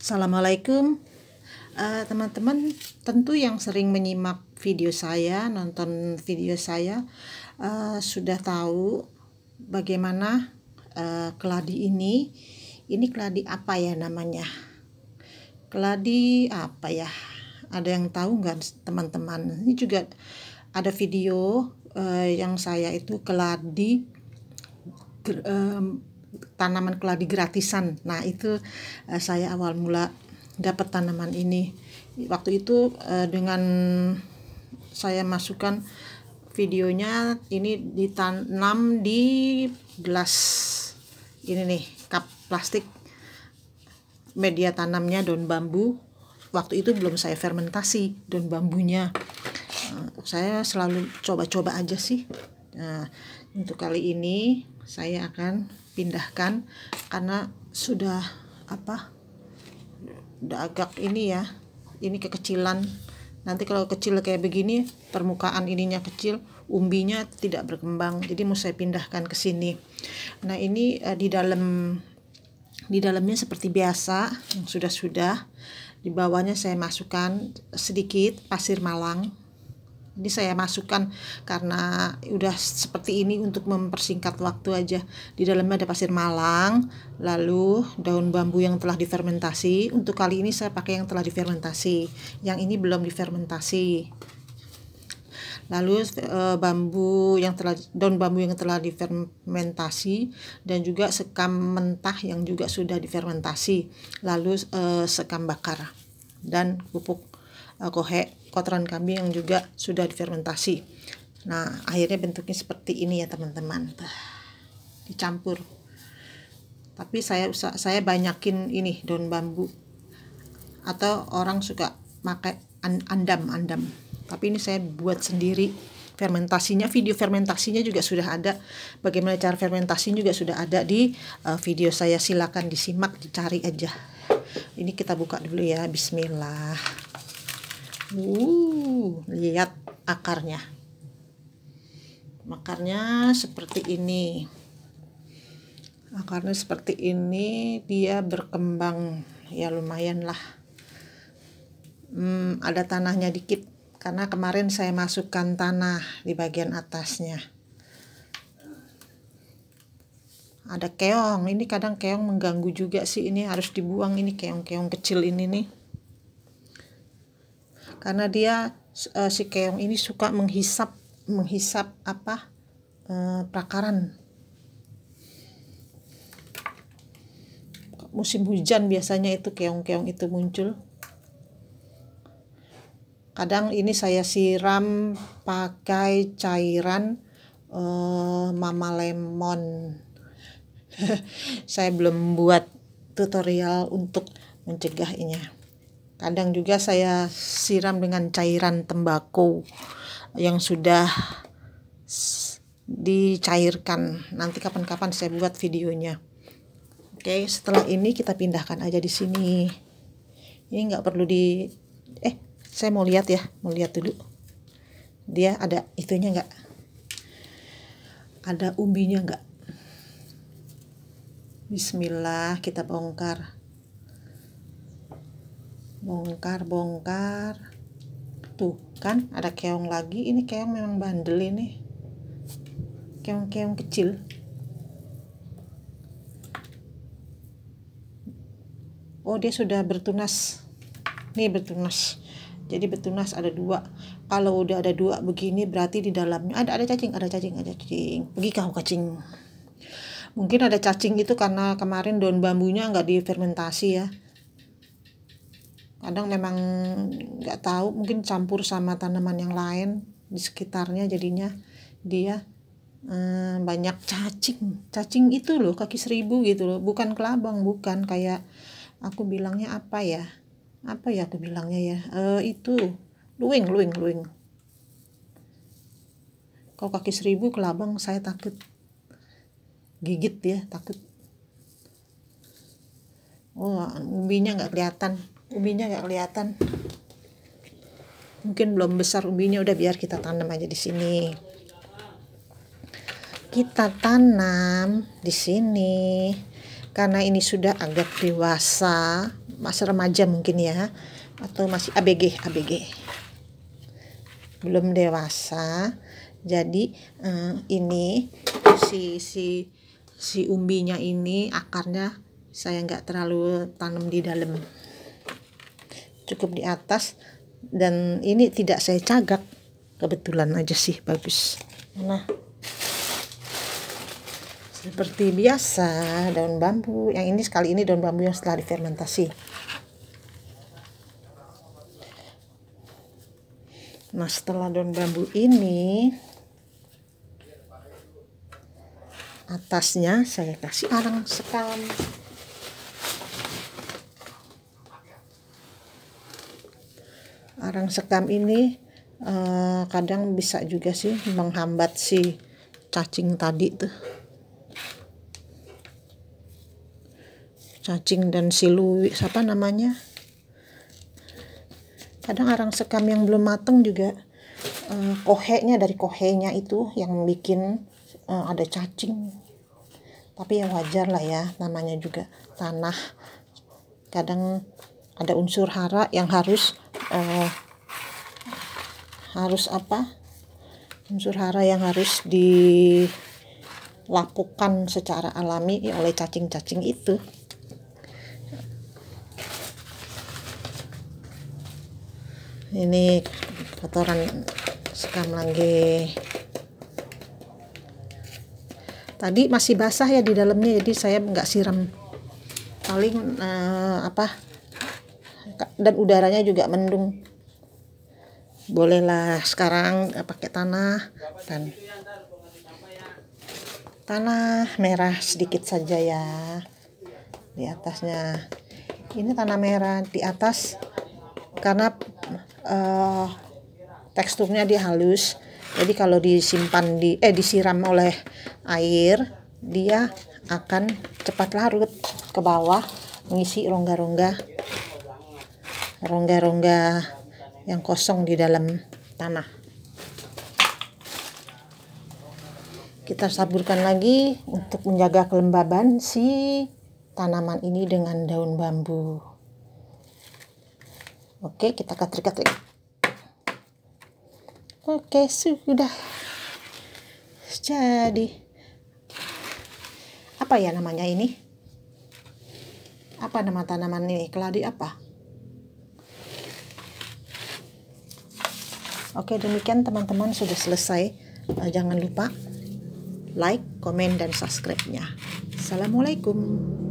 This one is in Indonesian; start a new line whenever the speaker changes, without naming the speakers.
Assalamualaikum eh, teman-teman uh, tentu yang sering menyimak video saya nonton video saya uh, sudah tahu bagaimana uh, keladi ini ini keladi apa ya namanya keladi apa ya ada yang tahu nggak teman-teman ini juga ada video uh, yang saya itu keladi tanaman keladi gratisan. Nah, itu uh, saya awal mula dapat tanaman ini. Waktu itu uh, dengan saya masukkan videonya ini ditanam di gelas ini nih, kap plastik. Media tanamnya daun bambu. Waktu itu belum saya fermentasi daun bambunya. Uh, saya selalu coba-coba aja sih. Nah, untuk kali ini saya akan pindahkan karena sudah apa udah agak ini ya ini kekecilan nanti kalau kecil kayak begini permukaan ininya kecil umbinya tidak berkembang jadi mau saya pindahkan ke sini nah ini uh, di dalam di dalamnya seperti biasa yang sudah-sudah di bawahnya saya masukkan sedikit pasir malang ini saya masukkan karena udah seperti ini untuk mempersingkat waktu aja di dalamnya ada pasir malang lalu daun bambu yang telah difermentasi untuk kali ini saya pakai yang telah difermentasi yang ini belum difermentasi lalu e, bambu yang telah daun bambu yang telah difermentasi dan juga sekam mentah yang juga sudah difermentasi lalu e, sekam bakar dan pupuk kohe kotoran kambing yang juga sudah difermentasi nah akhirnya bentuknya seperti ini ya teman-teman dicampur tapi saya saya banyakin ini daun bambu atau orang suka pakai andam andam tapi ini saya buat sendiri fermentasinya video fermentasinya juga sudah ada bagaimana cara fermentasi juga sudah ada di uh, video saya silakan disimak dicari aja ini kita buka dulu ya Bismillah Uh, lihat akarnya. Akarnya seperti ini. Akarnya seperti ini, dia berkembang ya lumayan lah. Hmm, ada tanahnya dikit karena kemarin saya masukkan tanah di bagian atasnya. Ada keong, ini kadang keong mengganggu juga sih ini harus dibuang ini keong-keong kecil ini nih karena dia uh, si keong ini suka menghisap menghisap apa uh, eh, prakaran musim hujan biasanya itu keong-keong itu muncul kadang ini saya siram pakai cairan uh, mama lemon saya belum buat tutorial untuk mencegahnya Kadang juga saya siram dengan cairan tembakau yang sudah dicairkan. Nanti kapan-kapan saya buat videonya. Oke, setelah ini kita pindahkan aja di sini. Ini nggak perlu di eh saya mau lihat ya, mau lihat dulu. Dia ada itunya nggak? Ada umbinya nggak? Bismillah kita bongkar bongkar-bongkar tuh kan ada keong lagi ini keong memang bandel ini keong-keong kecil oh dia sudah bertunas nih bertunas jadi bertunas ada dua kalau udah ada dua begini berarti di dalamnya ada ada cacing ada cacing ada cacing pergi kau cacing mungkin ada cacing itu karena kemarin daun bambunya nggak difermentasi ya kadang memang nggak tahu mungkin campur sama tanaman yang lain di sekitarnya jadinya dia hmm, banyak cacing cacing itu loh kaki seribu gitu loh bukan kelabang bukan kayak aku bilangnya apa ya apa ya aku bilangnya ya e, itu luing luing luing kalau kaki seribu kelabang saya takut gigit ya takut oh umbinya nggak kelihatan ubinya nggak kelihatan mungkin belum besar ubinya udah biar kita tanam aja di sini kita tanam di sini karena ini sudah agak dewasa masih remaja mungkin ya atau masih ABG ABG belum dewasa jadi eh, ini si si si umbinya ini akarnya saya nggak terlalu tanam di dalam cukup di atas dan ini tidak saya cagak kebetulan aja sih bagus nah seperti biasa daun bambu yang ini sekali ini daun bambu yang setelah difermentasi nah setelah daun bambu ini atasnya saya kasih arang sekam arang sekam ini uh, kadang bisa juga sih menghambat si cacing tadi tuh cacing dan si luwi apa namanya kadang arang sekam yang belum mateng juga uh, kohenya dari kohenya itu yang bikin uh, ada cacing tapi ya wajar lah ya namanya juga tanah kadang ada unsur hara yang harus uh, harus apa unsur hara yang harus dilakukan secara alami oleh cacing-cacing itu ini kotoran sekam lagi tadi masih basah ya di dalamnya jadi saya nggak siram paling uh, apa dan udaranya juga mendung bolehlah sekarang eh, pakai tanah dan tanah merah sedikit saja ya di atasnya ini tanah merah di atas karena uh, teksturnya dia halus jadi kalau disimpan di eh disiram oleh air dia akan cepat larut ke bawah mengisi rongga-rongga rongga-rongga yang kosong di dalam tanah kita saburkan lagi untuk menjaga kelembaban si tanaman ini dengan daun bambu oke kita katrik-katrik oke sudah jadi apa ya namanya ini apa nama tanaman ini keladi apa Oke, demikian teman-teman sudah selesai. Eh, jangan lupa like, komen, dan subscribe-nya. Assalamualaikum.